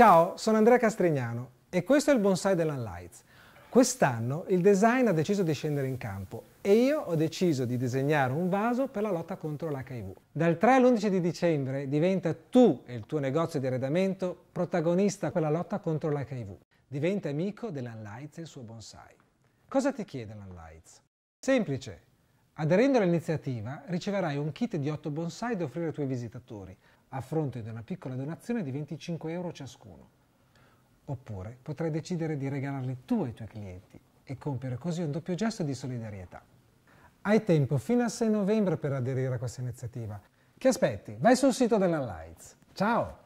Ciao, sono Andrea Castrignano e questo è il bonsai dell'Unlights. Quest'anno il design ha deciso di scendere in campo e io ho deciso di disegnare un vaso per la lotta contro l'HIV. Dal 3 all'11 di dicembre diventa tu e il tuo negozio di arredamento protagonista per la lotta contro l'HIV. Diventa amico dell'Unlights e il suo bonsai. Cosa ti chiede l'Unlights? Semplice, Aderendo all'iniziativa riceverai un kit di 8 bonsai da offrire ai tuoi visitatori, a fronte di una piccola donazione di 25 euro ciascuno. Oppure potrai decidere di regalarli tu ai tuoi clienti e compiere così un doppio gesto di solidarietà. Hai tempo fino al 6 novembre per aderire a questa iniziativa. Che aspetti? Vai sul sito della Lights. Ciao!